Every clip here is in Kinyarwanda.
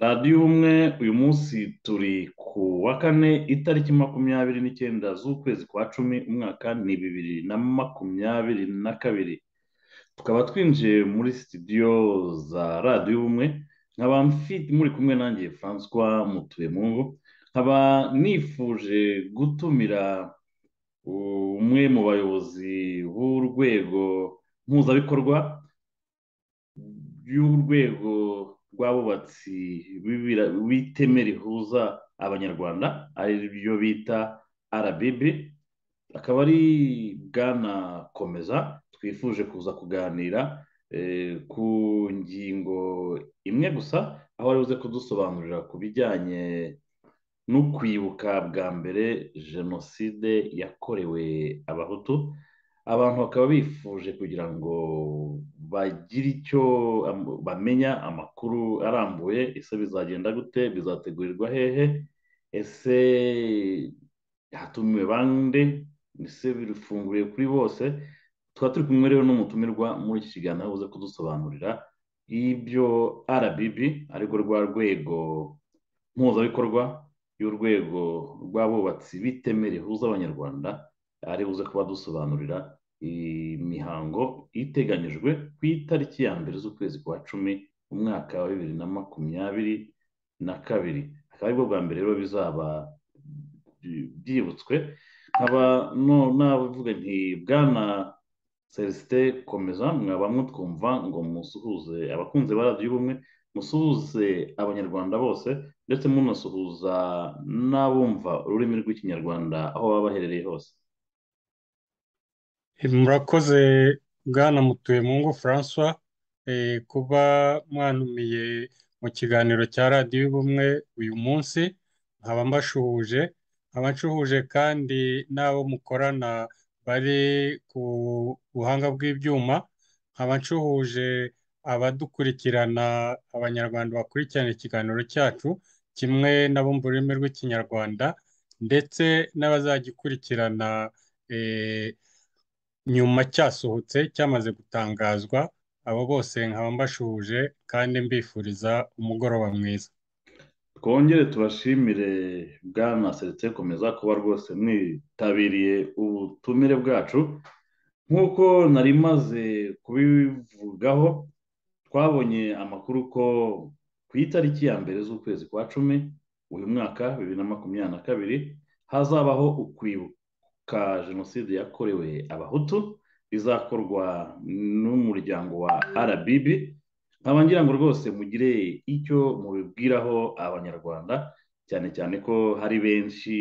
radiyo umwe uyu munsi turi ku wa kane itariki makumyabiri n'icyenda z'ukwezi kwa cumi umwaka ni bibiri na makumyabiri na kabiri tukaba twinjiye muri sitidiyo za radiyo ubumwe nkaba mfite muri kumwe nanjye francois mutuye mu ngo nkaba nifuje gutumira umwe mu bayobozi b'urwego mpuzabikorwa y'urwego rw'abubatsi b'iteme rihuza abanyarwanda ariryo bita arabibi akaba ari bwana komeza twifuje kuza kuganira eh, ku ngingo imwe gusa aho ari buze kudusobanurira ku bijyanye no kwibuka bwa mbere jenoside yakorewe abahutu abantu bakaba bifuje kugira ngo bagire icyo bamenya amakuru arambuye ese bizagenda gute bizategurirwa hehe ese hatumiwe bande ese birifunguriye kuri bose tukaba turi kumwe rero n'umutumirwa muri iki kiganiro uza kudusobanurira ibyo rbb ariko rwa rwego mpuzabikorwa y'urwego rw'abubatsi bitemere ruhuza abanyarwanda ari buze kuba dusobanurira imihango iteganyijwe ku itariki ya mbere z'ukwezi kwa cumi umwaka wa bibiri na makumyabiri na kabiri akaba aribwo bwa mbere rero bizaba byibutswe nkaba navuga nti bwana celestin komeza mwaba mutwumva ngo musuhuze abakunzi ba radiyo ubumwe musuhuze abanyarwanda bose ndetse munasuhuza n'abumva ururimi rw'ikinyarwanda aho baba baherereye hose eh, murakoze bwana mutuyemungu francois eh, kuba mwanumiye mu kiganiro cya radiyo ubumwe uyu munsi nkaba mbashuhuje nkaba nshuhuje kandi n'abo mukorana bari ku buhanga bw'ibyuma nkaba nshuhuje abadukurikirana abanyarwanda bakurikirana ikiganiro cyacu kimwe nabo mu rw'ikinyarwanda ndetse n'abazagikurikirana eh, nyuma cyasohotse cyamaze gutangazwa abo bose nkaba mbashuhuje kandi mbifuriza umugoroba mwiza twongere tubashimire bwana seretse komeza kuba rwose mwitabiriye ubutumire bwacu nk'uko nari maze kubivugaho twabonye amakuru ko ku itariki ya mbere z'ukwezi kwa cumi uyu mwaka bibiri na makumyabiri na kabiri hazabaho ukwibuka jenoside yakorewe abahutu bizakorwa n'umuryango wa arabibi nkaba ngira ngo rwose mugire icyo mubibwiraho abanyarwanda cyane cyane ko hari benshi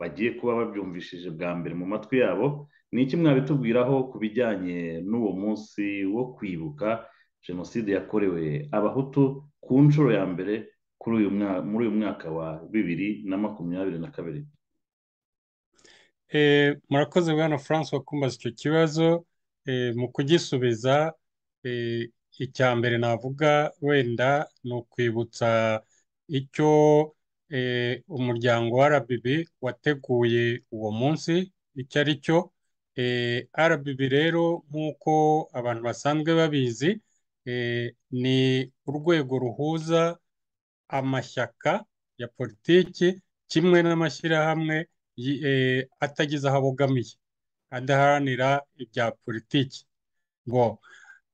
bagiye kuba babyumvishije bwa mbere mu matwi yabo ni iki mwabitubwiraho ku bijyanye n'uwo munsi wo kwibuka jenoside yakorewe abahutu ku nshuro ya mbere kuri uyu muri uyu mwaka wa bibiri na makumyabiri na kabiri eh, murakoze bwana francois kumbaza icyo kibazo eh, mu kugisubiza eh, icya mbere navuga wenda ni ukwibutsa icyo eh, umuryango wa RBB wateguye uwo munsi icyo ari cyo eh, RBB rero nk'uko abantu basanzwe babizi eh, ni urwego ruhuza amashyaka ya politiki kimwe n'amashyirahamwe atagize aho abogamiye adaharanira ibya politiki ngo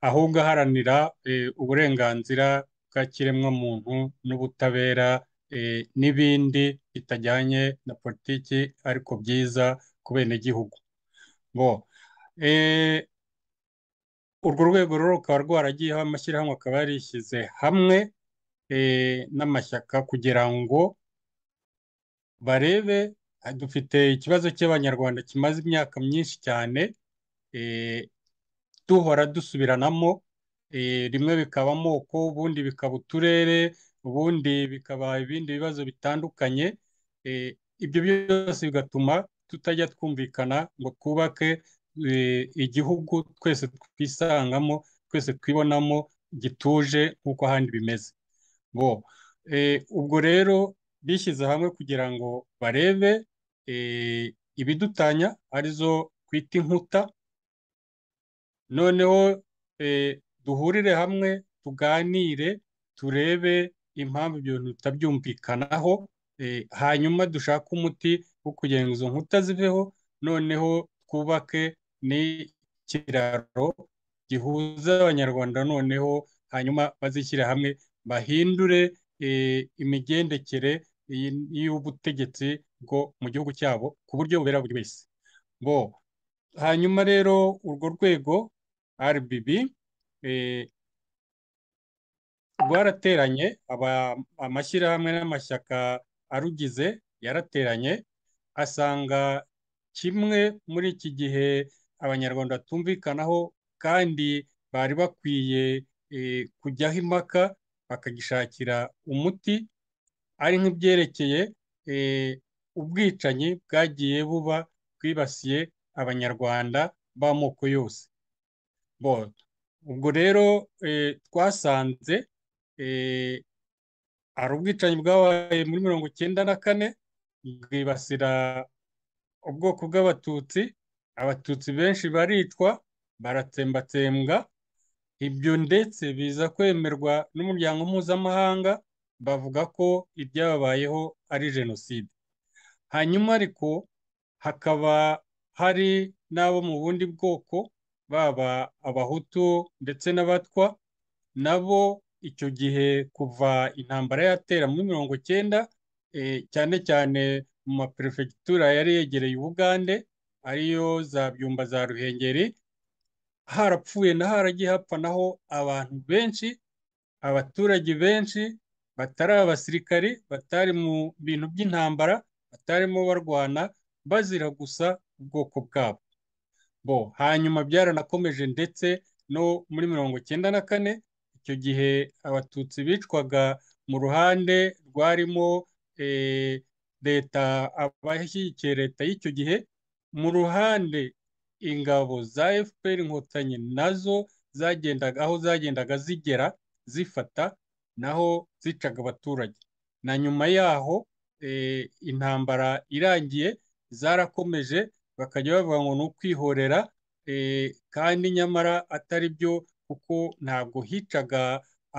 ahubwo aharanira eh, uburenganzira bwa kiremwamuntu n'ubutabera eh, n'ibindi bitajyanye na politiki ariko byiza ku benegihugu ngo eh, urwo rwego rero rukaba rwaragiyeho amashyirahamwe akaba yarishyize hamwe n'amashyaka kugira ngo barebe dufite ikibazo cy'abanyarwanda kimaze imyaka myinshi cyane duhora dusubiranamo eh, rimwe bikaba amoko ubundi bikaba uturere ubundi bikaba ibindi bibazo bitandukanye eh, ibyo byose bigatuma tutajya twumvikana ngo twubake eh, igihugu twese twisangamo twese twibonamo gituje nk'uko ahandi bimeze ngo ubwo rero bishyize hamwe kugira ngo barebe ibidutanya arizo twita inkuta noneho eh, duhurire hamwe tuganire turebe impamvu ibyo bintu bitabyumvikanaho eh, hanyuma dushake umuti wo kugira ngo izo nkuta ziveho noneho twubake n'ikiraro gihuza abanyarwanda noneho hanyuma bazishyire hamwe bahindure eh, imigendekere y'ubutegetsi bwo mu gihugu cyabo ku buryo bubera buri wese bo hanyuma rero urwo rwego RBB e, rwarateranye amashyirahamwe n'amashyaka arugize yarateranye asanga kimwe muri iki gihe abanyarwanda batumvikanaho kandi bari bakwiye e, kujyaho impaka bakagishakira umuti ari nk'ibyerekeye e, ubwicanyi bwagiye buba bwibasiye abanyarwanda b'amoko yose ubwo rero eh, twasanze eh, hari ubwicanyi bwabaye muri mirongo icyenda na kane bwibasira ubwoko bw'abatutsi abatutsi benshi baricwa baratsembatsembwa ibyo ndetse biza kwemerwa n'umuryango mpuzamahanga bavuga ko ibyababayeho ari jenoside hanyuma ariko hakaba hari n'abo mu bundi bwoko baba abahutu ndetse n'abatwa nabo icyo gihe kuva intambara yatera muri mirongo cyenda eh, cyane cyane mu maperefegitura yari yegereye ubugande ariyo za byumba za ruhengeri harapfuye na haragiye hapfa naho abantu benshi abaturage benshi batari abasirikari batari mu bintu by'intambara batarimo barwana bazira gusa ubwoko bwabo bo hanyuma byaranakomeje ndetse no muri mirongo icyenda na kane icyo gihe abatutsi bicwaga mu ruhande rwarimo eh, leta abashyigikiye leta y'icyo gihe mu ruhande ingabo za fpr inkotanyi nazo zagendaga aho zagendaga zigera zifata naho zicaga abaturage na nyuma yaho eh, intambara irangiye zarakomeje bakajya bavuga ngo ni ukwihorera eh, kandi nyamara atari byo kuko ntabwo hicaga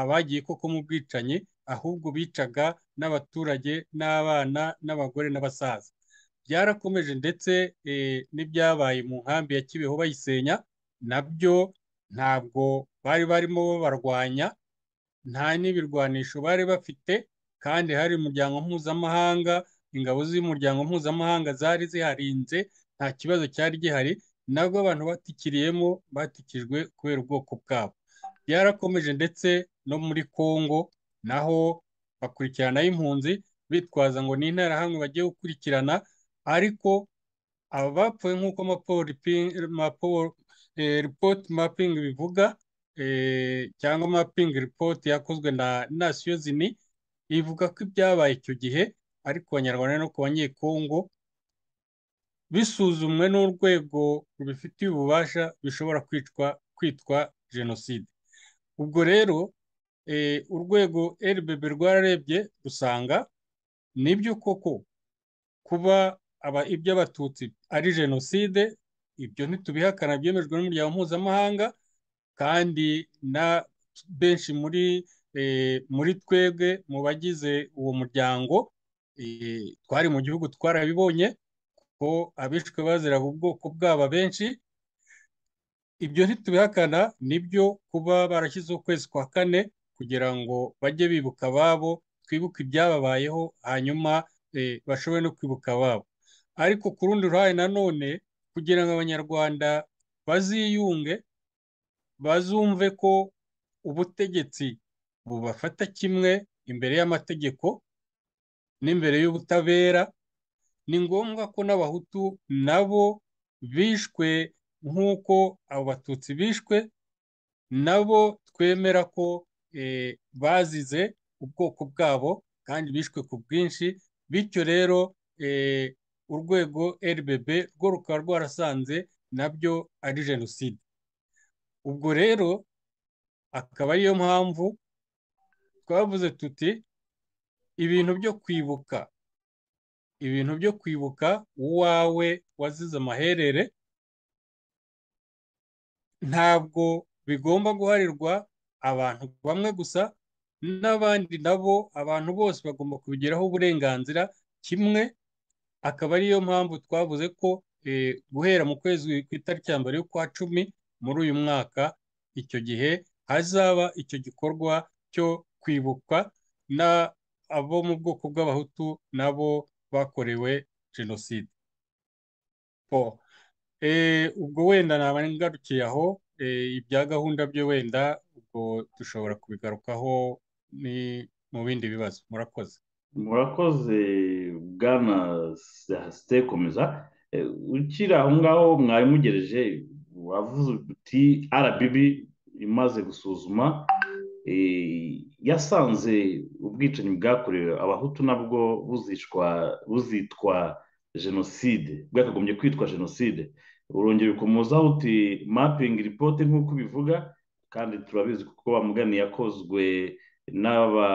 abagiye koko mu bwicanyi ahubwo bicaga n'abaturage n'abana n'abagore n'abasaza byarakomeje ndetse eh, n'ibyabaye mu nkambi ya kibeho bayisenya nabyo ntabwo bari barimo babarwanya nta n'ibirwanisho bari bafite kandi hari umuryango mpuzamahanga ingabo z'umuryango mpuzamahanga zari ziharinze nta kibazo cyari gihari nabwo abantu batikiriyemo batikijwe kubera ubwoko bwabo byarakomeje ndetse no muri congo naho bakurikiranaho impunzi bitwaza ngo ni interahamwe bagiye gukurikirana ariko aba bapfuye nk'uko eh, report mapping bivuga eh, cyangwa mapping report yakozwe na nasiyo ivuga ko ibyabaye icyo gihe ariko abanyarwanda no ku banyekongo bisuzumwe n'urwego rubifitiye ububasha bishobora kwitwa jenoside ubwo rero eh, urwego rbb rwararebye rusanga nibyo koko kuba aba abatutsi ari jenoside ibyo ntitubihakana byemejwe n'umuryango mpuzamahanga kandi na benshi muri eh, muri twebwe mu bagize uwo muryango eh, twari mu gihugu twarabibonye ko abishwe bazira ubwoko bwabo benshi ibyo ntitubihakana nibyo kuba barashyizeho ukwezi kwa kane kugira ngo bajye bibuka ababo twibuke ibyababayeho hanyuma eh, bashobore no kwibuka ababo ariko ku rundi ruhare nanone kugira ngo abanyarwanda baziyunge bazumve ko ubutegetsi bubafata kimwe imbere y'amategeko n'imbere y'ubutabera ni ngombwa ko n'abahutu nabo bishwe nk'uko abo batutsi bishwe nabo twemera ko eh, bazize ubwoko bwabo kandi bishwe ku bwinshi bityo rero eh, urwego RBB rwo rukaba rwarasanze nabyo ari jenoside ubwo rero akaba ariyo mpamvu twavuze tuti ibintu byo kwibuka ibintu byo kwibuka uwawe wazize amaherere ntabwo bigomba guharirwa abantu bamwe gusa n'abandi nabo abantu bose bagomba kubigeraho uburenganzira kimwe akaba ariyo mpamvu twavuze ko eh, guhera mu kwezi ku itariki ya mbere y'ukwa cumi muri uyu mwaka icyo gihe hazaba icyo gikorwa cyo kwibuka abo mu bwoko bw'abahutu nabo bakorewe jenoside eh, ubwo wenda naba ngarukiye aho eh, ibya gahunda byo wenda ubwo dushobora kubigarukaho ni mu bindi bibazo murakoze murakoze bwana komeza eh, ukiri aho ngaho mwari wavuze uti arabibi imaze gusuzuma yasanze ubwicanyi bwakorewe abahutu nabwo buzitwa jenoside bwakagombye kwitwa jenoside urongera ukomozaho uti mapingi ripote nk'uko ubivuga kandi turabizi kuko bamugani yakozwe n'aba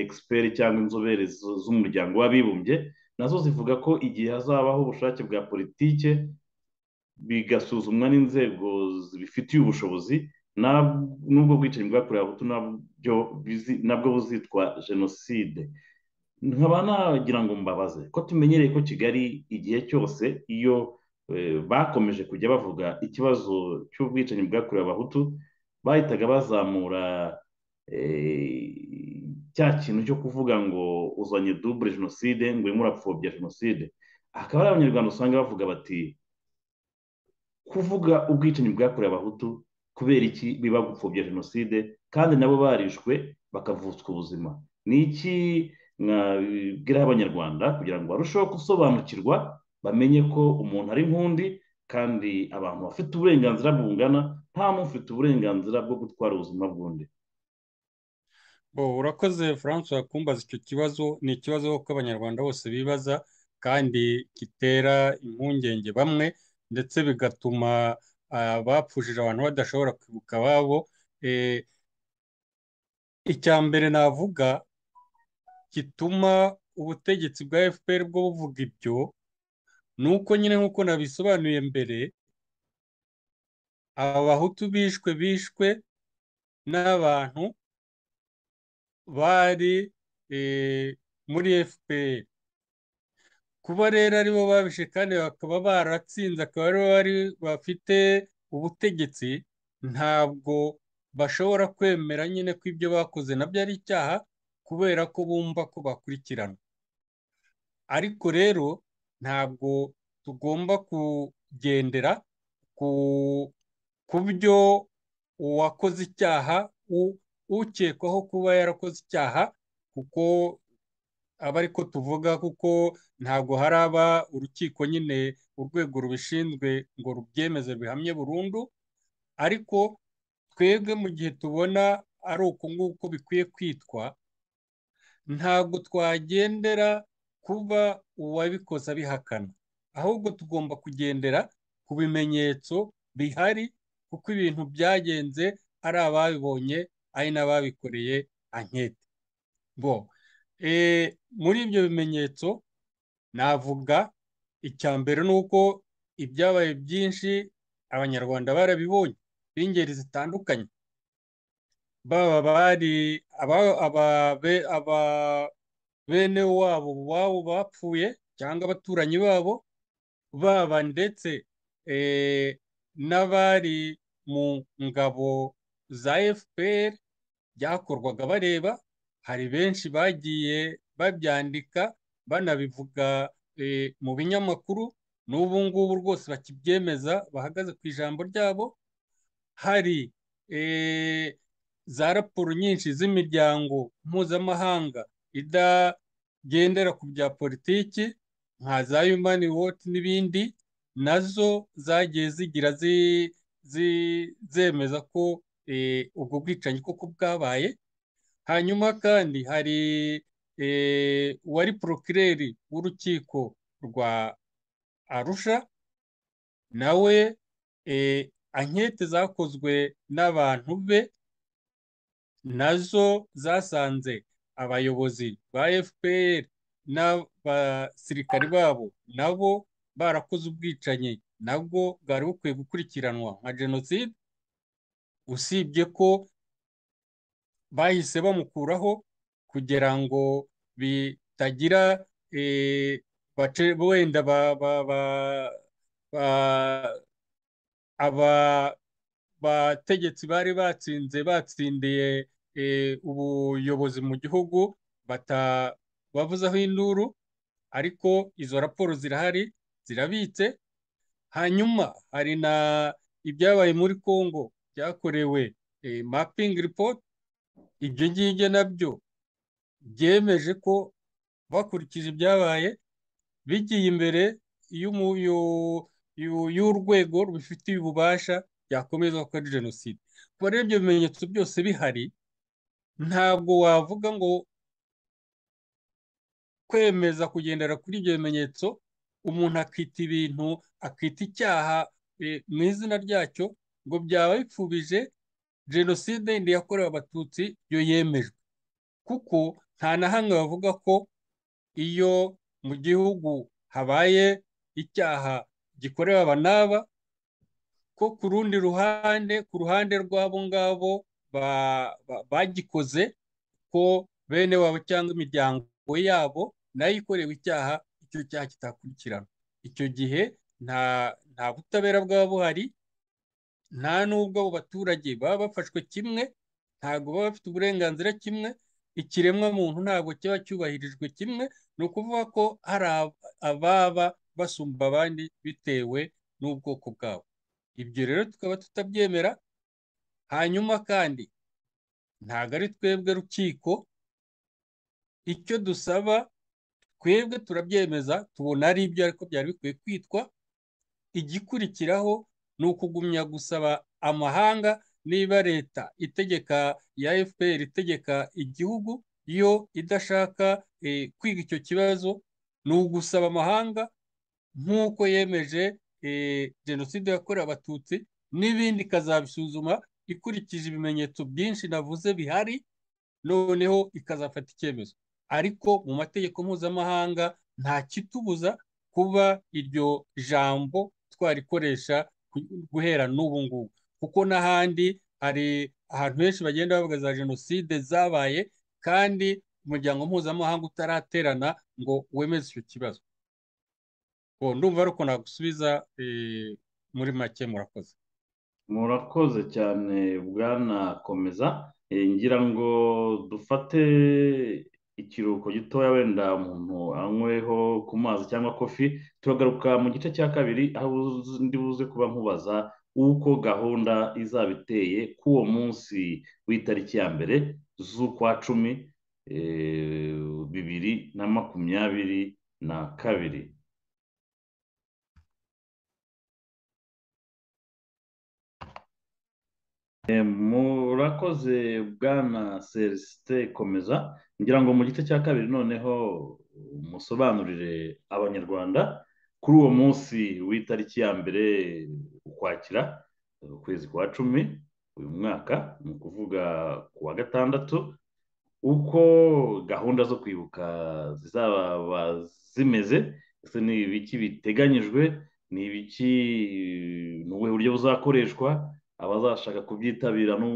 egisiperi cyangwa inzobere z'umuryango w'abibumbye nazo zivuga ko igihe hazabaho ubushake bwa politike bigasuzumwa n'inzego zibifitiye ubushobozi n'ubwo bwicanyi bwakorewe abahutu nabwo buzitwa jenoside nkaba nagira ngo mbabaze ko tumenyereye ko kigali igihe cyose iyo eh, bakomeje kujya bavuga ikibazo cy'ubwicanyi bwakorewe abahutu bahitaga bazamura eh, cya kintu cyo kuvuga ngo uzanye dubure jenoside ngo urimo urapfobya jenoside akaba ari abanyarwanda usanga bavuga bati kuvuga ubwicanyi bwakorewe abahutu kubera iki biba gupfobya jenoside kandi nabo barishwe bakavutswa ubuzima ni iki mwabwira abanyarwanda kugira ngo barusheho gusobanukirwa bamenye ko umuntu ari nk'undi kandi abantu bafite uburenganzira bungana nta muntu ufite uburenganzira bwo gutwara ubuzima bw'undi urakoze francois kumbaza icyo kibazo ni ikibazo ko abanyarwanda bose bibaza kandi gitera impungenge bamwe ndetse bigatuma bapfushije abantu badashobora kwibuka ababo eh, icya mbere navuga gituma ubutegetsi bwa fpr bwo buvuga ibyo ni uko nyine nk'uko nabisobanuye mbere abahutu bishwe bishwe n'abantu bari eh, muri fpr kuba rero aribo babishe kandi bakaba baratsinze akaba aribo bari bafite ubutegetsi ntabwo bashobora kwemera nyine ko ibyo bakoze nabyo ari icyaha kubera ko bumva ko bakurikirana ariko rero ntabwo tugomba kugendera ku byo uwakoze icyaha ukekwaho kuba yarakoze icyaha kuko aba ariko tuvuga kuko ntabwo haraba urukiko nyine urwego rubishinzwe ngo rubyemeze bihamye burundu ariko twebwe mu gihe tubona ari uku nguku bikwiye kwitwa ntabwo twagendera kuba uwabikoze abihakana ahubwo tugomba kugendera ku bimenyetso bihari kuko ibintu byagenze ari ababibonye ari n'ababikoreye anketi bo E, muri ibyo bimenyetso navuga icya mbere ni uko ibyabaye byinshi abanyarwanda barabibonye b'ingeri zitandukanye baba bari bene wabo wabo bapfuye cyangwa abaturanyi babo baba ndetse e, n'abari mu ngabo za fpr byakorwaga bareba hari benshi bagiye babyandika banabivuga eh, mu binyamakuru n'ubu ngubu rwose bakibyemeza bahagaze ku ijambo ryabo hari eh, za raporo nyinshi z'imiryango mpuzamahanga idagendera ku bya politiki nka za yumani woti n'ibindi nazo zagiye zigira zemeza ko eh, ubwo bwicanyi koko bwabaye hanyuma kandi hari eh, uwari porokireri w'urukiko rwa arusha nawe eh, ankete zakozwe n'abantu be nazo zasanze abayobozi ba fpr n'abasirikari babo nabo barakoze ubwicanyi nabwo bwari bukwiye gukurikiranwa nka jenoside usibye ko bahise bamukuraho kugira ngo bitagira eh, wenda bategetsi bari batsinze batsindiye eh, ubuyobozi mu gihugu bavuzeho induru ariko izo raporo zirahari zirabitse hanyuma hari na ibyabaye muri congo byakorewe eh, mapingi ripoti ibyo ngibyo nabyo byemeje ko bakurikije ibyabaye bigiye imbere y'urwego rubifitiye ububasha yakomeza gukora jenoside kuba rero ibyo bimenyetso byose bihari ntabwo wavuga ngo kwemeza kugendera kuri ibyo bimenyetso umuntu akita ibintu akita icyaha eh, mu izina ryacyo ngo byaba bipfubije jenoside yindi yakorewe abatutsi yo yemejwe kuko nta na hamwe bavuga ko iyo mu gihugu habaye icyaha gikorewe aba n'aba ko ku rundi ruhande ku ruhande rw'abo ngabo bagikoze ko bene wabo cyangwa imiryango yabo nayo ikorewe icyaha icyo cyaha kitakurikirana icyo gihe nta butabera bwaba buhari nta nubwo abo baturage baba bafashwe kimwe ntabwo baba bafite uburenganzira kimwe ikiremwa muntu ntabwo kiba cyubahirijwe kimwe ni ukuvuga ko hari ababa basumba abandi bitewe n'ubwoko bwabo ibyo rero tukaba tutabyemera hanyuma kandi ntabwo ari twebwe rukiko icyo dusaba twebwe turabyemeza tubona ari ibyo ariko byari bikwiye kwitwa igikurikiraho ni ukugumya gusaba amahanga niba leta itegeka ya fpr itegeka igihugu yo idashaka eh, kwiga icyo kibazo ni ugusaba amahanga nk'uko yemeje eh, jenoside yakorewe abatutsi n'ibindi ikazabisuzuma ikurikije ibimenyetso byinshi navuze bihari noneho ikazafata icyemezo ariko mu mategeko mpuzamahanga nta kitubuza kuba iryo jambo twarikoresha guhera n'ubu ngubu kuko n'ahandi hari ahantu henshi bagenda bavuga za jenoside zabaye kandi umuryango mpuzamahanga utaraterana ngo wemeze icyo kibazo ndumva ariko nagusubiza eh, muri make murakoze murakoze cyane bwanakomeza eh, ngira ngo dufate ikiruhuko gitoya wenda umuntu anyweho ku mazi cyangwa kofi turagaruka mu gice cya kabiri aho buze kuba nkubaza uko gahunda izaba iteye k'uwo munsi w'itariki ya mbere z'ukwa cumi eh, bibiri na makumyabiri na kabiri eh, murakoze bwana serisite komeza ngira ngo mu gice cya kabiri noneho musobanurire abanyarwanda kuri uwo munsi w'itariki ya mbere ukwakira eh, ukwezi kwa cumi uyu mwaka ni ukuvuga ku wa gatandatu uko gahunda zo kwibuka zizaba zimeze ese ni ibiki biteganyijwe ni ibiki ni ubuhe buryo buzakoreshwa abazashaka kubyitabira ni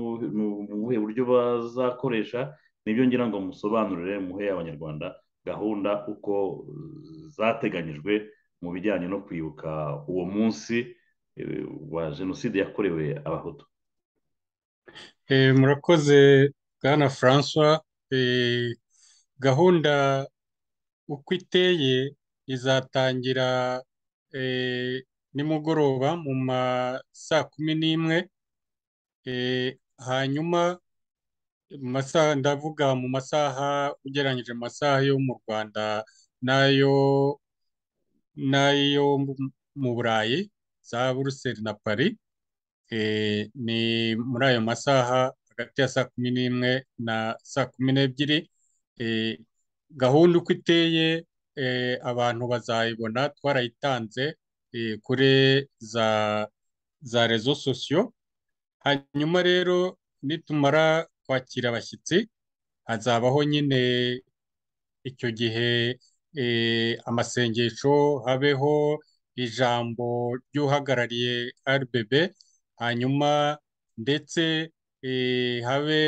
ubuhe buryo bazakoresha nibyo ngira ngo musobanurire muhe abanyarwanda gahunda uko zateganyijwe mu bijyanye no kwibuka uwo munsi eh, wa jenoside yakorewe abahutu eh, murakoze bwana francois eh, gahunda uko iteye izatangira nimugoroba mu ma saa kumi n'imwe hanyuma ndavuga mu masaha ugereranyije mu masaha yo mu rwanda n'ayo n'ayo mu burayi za buruseli na paris eh, ni muri ayo masaha hagati ya saa kumi n'imwe na saa kumi n'ebyiri eh, gahunda uko iteye eh, abantu bazayibona twarayitanze kuri za rezo sosiyo hanyuma rero nitumara kwakira abashyitsi hazabaho nyine icyo gihe eh, amasengesho habeho ijambo ry'uhagarariye RBB hanyuma ndetse eh, habe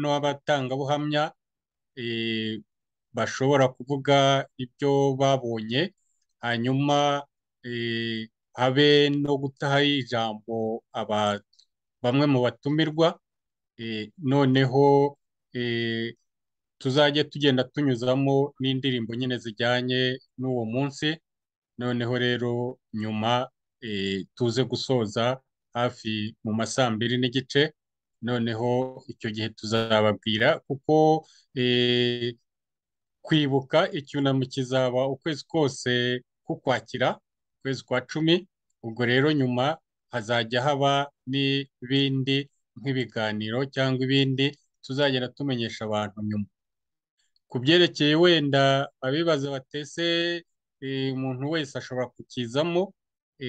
n'abatangabuhamya eh, bashobora kuvuga ibyo babonye hanyuma habe no gutaha ijambo bamwe mu batumirwa eh, noneho eh, tuzajye tugenda tunyuzamo n'indirimbo nyine zijyanye n'uwo munsi noneho rero nyuma eh, tuze gusoza hafi mu ma mbiri n'igice noneho icyo gihe tuzababwira kuko kwibuka icyunamo kizaba ukwezi kose k'ukwakira ukwezi kwa cumi ubwo rero nyuma hazajya haba n'ibindi nk'ibiganiro cyangwa ibindi tuzagenda tumenyesha abantu nyuma ku byerekeye wenda abibaza batese e, umuntu wese ashobora kukizamo e,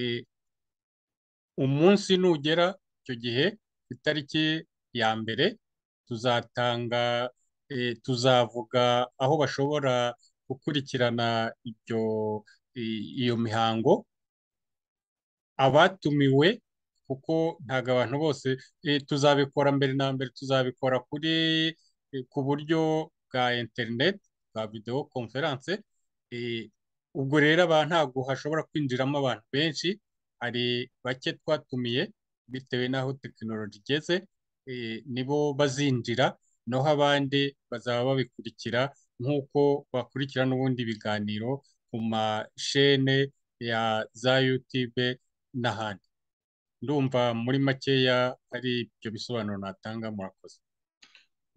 umunsi nugera icyo gihe ku itariki ya mbere tuzatanga e, tuzavuga aho bashobora gukurikirana iyo mihango abatumiwe kuko ntabwo abantu bose eh, tuzabikora mbere na mbere tuzabikora kuri eh, ku buryo bwa interineti bwa videwo konferanse eh, ubwo rero ntabwo hashobora kwinjiramo abantu benshi hari bake twatumiye bitewe n'aho tekinoloji igeze nibo bazinjira naho abandi bazaba babikurikira nk'uko bakurikira n'ubundi biganiro ku mashene ya za yutube n'ahandi ndumva muri makeya ari ibyo bisobanuro natanga murakoze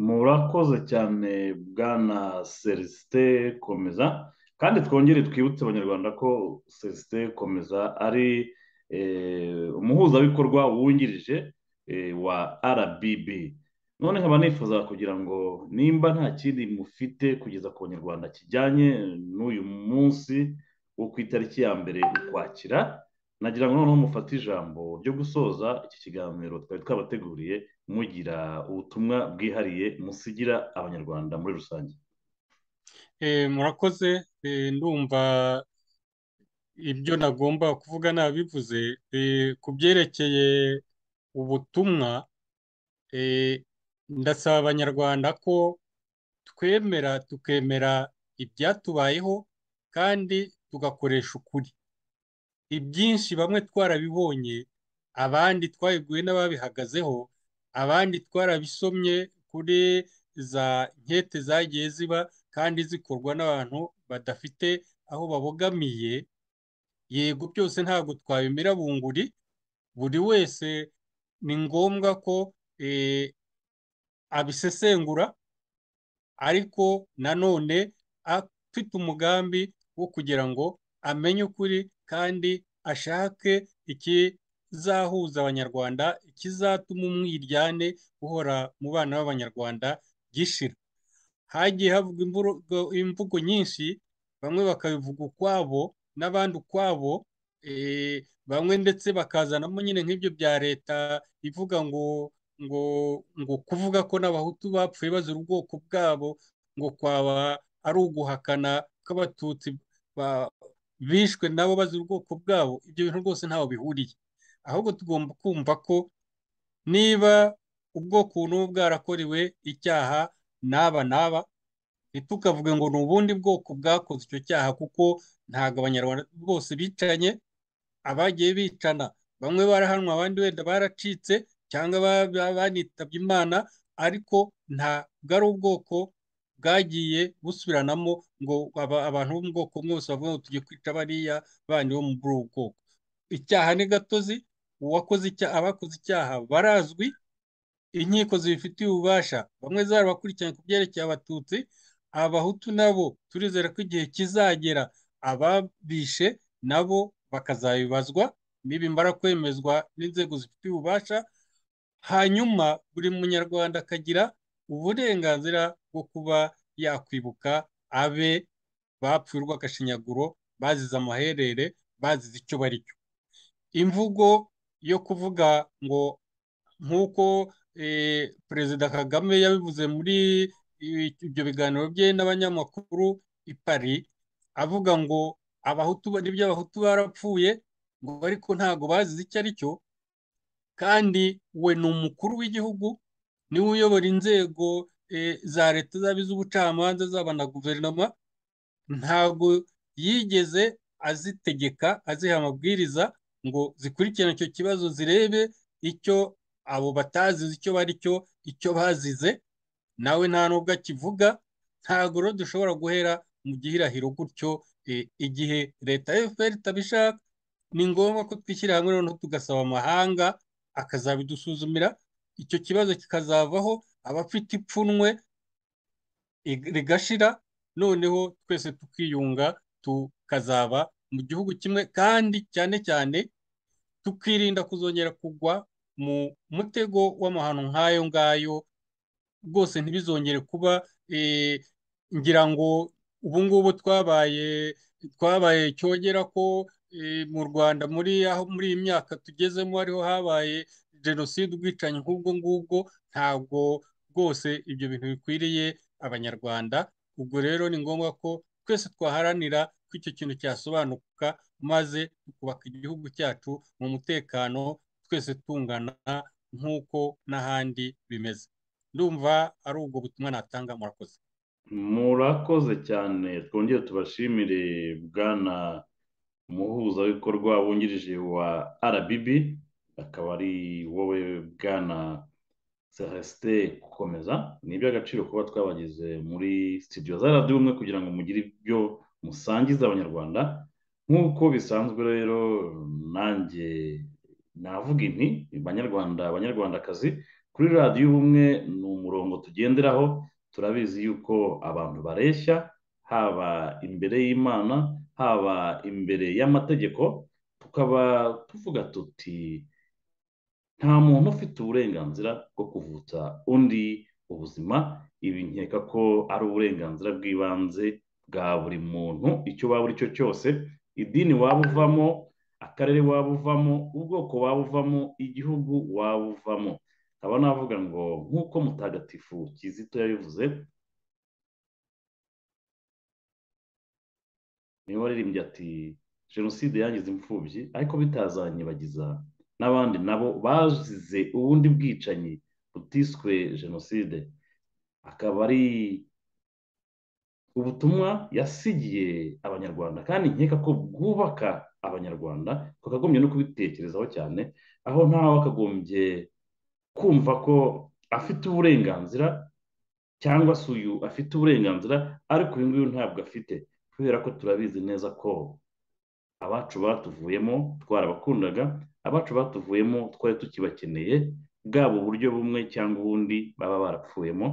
murakoze cyane bwana celestin komeza kandi twongere twibutse abanyarwanda ko celestin komeza ari eh, umuhuzabikorwa wungirije eh, wa rbb none nkaba nifuza kugira ngo nimba nta kindi mufite kugeza ku banyarwanda kijyanye n'uyu munsi wo ku itariki ya mbere ukwakira nagira ngo noneho mufate ijambo ryo gusoza iki kiganiro twari twabateguriye mugira ubutumwa bwihariye musigira abanyarwanda muri rusange eh, murakoze eh, ndumva ibyo nagomba kuvuga nabivuze eh, ku byerekeye ubutumwa ndasaba abanyarwanda ko twemera tukemera ibyatubayeho kandi tugakoresha ukuri ibyinshi bamwe twarabibonye abandi twabiguye n'ababihagazeho abandi twarabisomye kuri za nkete zagiye ziba kandi zikorwa n'abantu badafite aho babogamiye yego byose ntabwo twabimira bunguri buri wese ni ngombwa ko eh, abisesengura ariko nanone afite umugambi wo kugira ngo amenye ukuri kandi ashake ikizahuza abanyarwanda ikizatuma umwiryane uhora mu bana b'abanyarwanda gishira hagiye havugwa imvugo nyinshi bamwe bakabivuga ukwabo n'abandi ukwabo eh, bamwe ndetse bakazanamo nyine nk'ibyo bya leta ivuga ngo ngo ngo kuvuga ko n'abahutu bapfuye bazira ubwoko bwabo ngo kwaba ari uguhakana kw'abatutsi bishwe nabo bazira ubwoko bwabo ibyo bintu rwose ntaho bihuriye ahubwo tugomba kumva ko niba ubwoko n'ubu bwarakorewe icyaha n'aba n'aba ntitukavuge ngo ni ubundi bwoko bwakoze icyo cyaha kuko ntabwo abanyarwanda bose bicanye abagiye bicana bamwe barahanwa abandi wenda baracitse cyangwa banitabye imana ariko ntabwo ari ubwoko bwagiye busubiranamo ngo abantu bo mu bwose bavuga ngo tujye kwica bariya bandi bo mu bwoko icyaha ni gatozi uwakoze icyaha abakoze icyaha barazwi inkiko zibifitiye ububasha bamwe zarabakurikiranye ku byerekeye abatutsi abahutu nabo turizera ko igihe kizagera ababishe nabo bakazabibazwa nibimara kwemezwa n'inzego zifitiye ububasha hanyuma buri munyarwanda akagira uburenganzira bwo kuba yakwibuka abe bapfuye urw'agashinyaguro bazize amaherere bazize icyo bari cyo imvugo yo kuvuga ngo nk'uko eh, perezida kagame yabivuze muri ibyo biganiro bye n'abanyamakuru i Paris avuga ngo abahutu n'ibyo abahutu barapfuye ngo ariko ntago bazize icyo ari cyo kandi we ni umukuru w'igihugu niwe uyobora inzego e, za leta zaba iz'ubucamanza zaba na guverinoma ntabwo yigeze azitegeka aziha amabwiriza ngo zikurikirane icyo kibazo zirebe icyo abo batazize icyo bari cyo icyo bazize nawe nta nubwo akivuga ntabwo rero dushobora guhera mu gihirahiro gutyo e, igihe leta ya efuperi itabishaka ni ngombwa ko twishyira hamwe noneho tugasaba amahanga akazabidusuzumira icyo kibazo kikazavaho abafite ipfunwe rigashira noneho twese tukiyunga tukazaba mu gihugu kimwe kandi cyane cyane tukirinda kuzongera kugwa mu mutego w'amahano nk'ayo ngayo rwose ntibizongere kuba eh, ngira ngo ubu ngubu twabaye twabaye cyongera ko eh, mu rwanda muri iyi myaka tugezemo ariho habaye jenoside ubwicanyi nk'ubwo ngubwo ntabwo rwose ibyo bintu bikwiriye abanyarwanda ubwo rero ni ngombwa ko twese twaharanira ko icyo kintu cyasobanuka maze tukubaka igihugu cyacu mu mutekano twese tungana nk'uko n'ahandi bimeze ndumva ari ubwo butumwa natanga murakoze murakoze cyane twongere tubashimire bwana umuhuzabikorwa wungirije wa arabibi akaba ari wowe bwana celestin gukomeza ni iby'agaciro kuba twabagize muri studio za radiyo umwe kugira ngo mugire ibyo musangiza abanyarwanda nk'uko bisanzwe rero nanjye navuga inti banyarwanda abanyarwandakazi kuri radiyo ubumwe ni umurongo tugenderaho turabizi yuko abantu bareshya haba imbere y'imana haba imbere y'amategeko tukaba tuvuga tuti nta muntu ufite uburenganzira bwo kuvutsa undi ubuzima ibi nkeka ko ari uburenganzira bw'ibanze bwa buri muntu icyo waba uri cyo cyose idini waba uvamo akarere waba uvamo ubwoko waba uvamo igihugu waba uvamo nkaba navuga ngo nk'uko mutagatifu kizito yabivuze niwe waririmbye ati jenoside yangiza imfubyi ariko bitazanyibagiza n'abandi nabo bazize ubundi bwicanyi butiswe jenoside akaba ari ubutumwa yasigiye abanyarwanda kandi nkeka ko bwubaka abanyarwanda twakagombye no kubitekerezaho cyane aho ntawe akagombye kumva ko afite uburenganzira cyangwa se uyu afite uburenganzira ariko uyu nguyu ntabwo afite kubera ko turabizi neza ko abacu batuvuyemo twarabakundaga abacu batuvuyemo twari tukibakeneye bwaba uburyo bumwe cyangwa ubundi baba barapfuyemo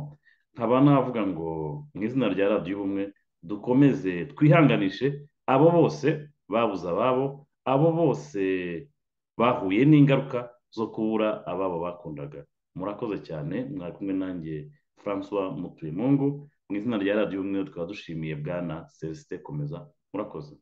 nkaba navuga ngo mu izina rya radiyo ubumwe dukomeze twihanganishe abo bose babuze ababo abo bose bahuye n'ingaruka zo kubura ababo bakundaga murakoze cyane mwari kumwe nanjye francois mutuyemungu mu izina rya radiyo ubumwe tukaba dushimiye bwana celestin komeza murakoze